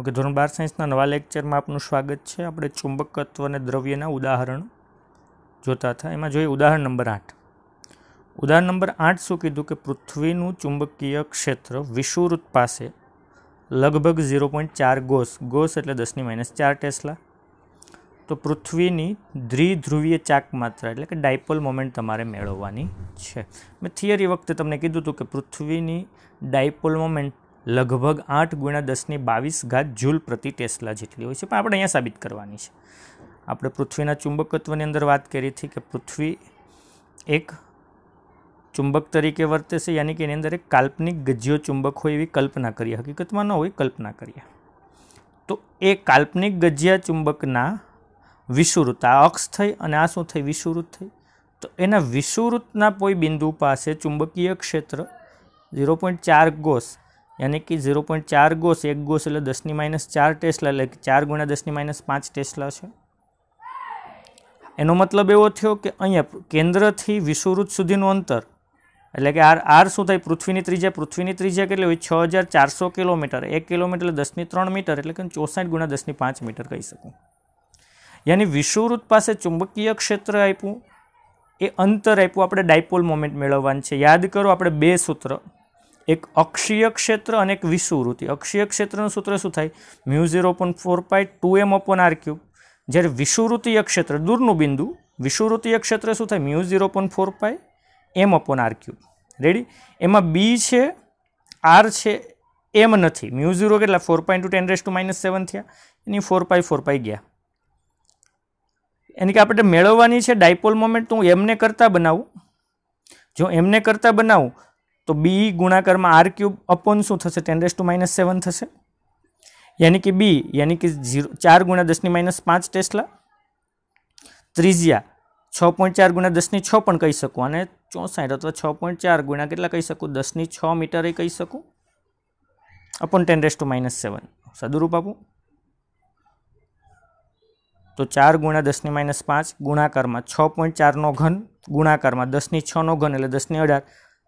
okay ધોરણ બાર સાયન્સના નવા લેક્ચરમાં આપનું સ્વાગત છે આપણે ચુંબકત્વ અને દ્રવ્યના ઉદાહરણ જોતા હતા એમાં જોઈએ ઉદાહરણ નંબર આઠ ઉદાહરણ નંબર આઠ શું કીધું કે પૃથ્વીનું ચુંબકીય ક્ષેત્ર વિષુવૃત પાસે લગભગ ઝીરો પોઈન્ટ ચાર ગોસ ગોસ એટલે દસની માઇનસ ચાર ટેસ્લા તો પૃથ્વીની દ્વિધ્રુવીય ચાક માત્રા એટલે કે ડાયપોલ મોમેન્ટ તમારે મેળવવાની છે મેં થિયરી વખતે તમને કીધું હતું કે પૃથ્વીની ડાયપોલ મોમેન્ટ લગભગ આઠ ગુણ્યા દસની બાવીસ ઘાત જૂલ પ્રતિ ટેસ્લા જેટલી હોય છે પણ આપણે અહીંયા સાબિત કરવાની છે આપણે પૃથ્વીના ચુંબકત્વની અંદર વાત કરી હતી કે પૃથ્વી એક ચુંબક તરીકે વર્તે છે યાની કે એની અંદર એક કાલ્પનિક ગજ્યો ચુંબક હોય એવી કલ્પના કરીએ હકીકતમાં ન હોય કલ્પના કરીએ તો એ કાલ્પનિક ગજ્યા ચુંબકના વિષુવૃત્ત આ અક્ષ થઈ અને આ શું થઈ વિષુવૃત્ત થઈ તો એના વિષુવૃત્તના કોઈ બિંદુ પાસે ચુંબકીય ક્ષેત્ર ઝીરો પોઈન્ટ ચાર ગોસ યાની કે ઝીરો પોઈન્ટ ચાર ગોસ એક ગોસ એટલે દસની માઇનસ ચાર ટેસ્લા એટલે ચાર ગુણ્યા દસની માઇનસ પાંચ ટેસ્લા છે એનો મતલબ એવો થયો કે અહીંયા કેન્દ્રથી વિષુવૃત સુધીનું અંતર એટલે કે આર આર શું થાય પૃથ્વીની ત્રિજ્યા પૃથ્વીની ત્રિજ્યા કેટલી હોય છ હજાર ચારસો કિલોમીટર એક કિલોમીટર એટલે દસની ત્રણ મીટર એટલે કે ચોસઠ ગુણા દસની પાંચ મીટર કહી શકું યાની વિષુવૃત પાસે ચુંબકીય ક્ષેત્ર આપ્યું એ અંતર આપ્યું આપણે ડાયપોલ મોમેન્ટ મેળવવાનું છે યાદ કરો આપણે બે સૂત્ર એક અક્ષીય ક્ષેત્ર અને એક વિષુવૃત્તિ અક્ષીય ક્ષેત્રનું સૂત્ર શું થાય mu zero point four pi two M upon R cube જ્યારે વિષુવૃત્તિય ક્ષેત્ર દૂરનું બિંદુ વિષુવૃત્તિય ક્ષેત્ર શું થાય mu zero point four pi M upon R cube રેડી એમાં બી છે આર છે એમ નથી મ્યુ ઝીરો કેટલા four pi to ten raise to minus seven થયા એની ફોર પાઈ ફોર પાઈ ગયા એની કે આપણે મેળવવાની છે ડાયપોલ મોમેન્ટ હું એમને કરતાં બનાવું જો એમને કરતાં બનાવું તો બી ગુણાકારમાં આર ક્યુબ અપોન શું થશે ten raise to minus seven થશે યાની કે બી યાની કે ઝીરો ચાર ગુણ્યા દસની માઇનસ પાંચ ટેસ્લા ત્રીજ્યા છ પોઈન્ટ ચાર ગુણ્યા દસની છ પણ કહી શકું અને ચોસાઠ અથવા છ પોઈન્ટ ચાર ગુણ્યા કેટલા કહી શકું દસની છ મીટરે કહી શકું upon ten raise to minus seven સદુરૂપ આપું તો ચાર ગુણ્યા દસની માઇનસ પાંચ ગુણાકારમાં છ પોઈન્ટ ચારનો ઘન ગુણાકારમાં દસની છનો ઘન એટલે દસની અઢાર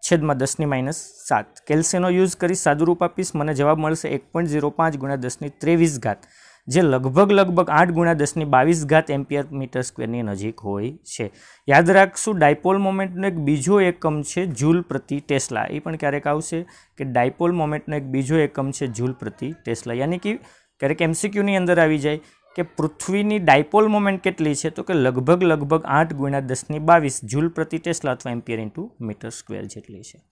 છેદમાં દસની માઇનસ સાત કેલ્સીનો યુઝ કરી સાદુરૂપ આપીશ મને જવાબ મળશે એક પોઈન્ટ ઝીરો પાંચ ગુણ્યા દસની ત્રેવીસ ઘાત જે લગભગ લગભગ આઠ ગુણ્યા દસની બાવીસ ઘાત એમ્પિયર મીટર સ્ક્વેરની નજીક હોય છે યાદ રાખશું ડાયપોલ મોમેન્ટનો એક બીજો એકમ છે ઝૂલ પ્રતિ ટેસ્લા એ પણ ક્યારેક આવશે કે ડાયપોલ મોમેન્ટનો એક બીજો એકમ છે ઝૂલ પ્રતિ ટેસ્લા યાની કે ક્યારેક એમસીક્યુની અંદર આવી જાય કે પૃથ્વીની ડાયપોલ મોમેન્ટ કેટલી છે તો કે લગભગ લગભગ આઠ ગુણ્યા દસની બાવીસ જુલ પ્રતિ ટેસ્લા અથવા એમ્પિયર ઇન્ટુ મીટર સ્ક્વેર જેટલી છે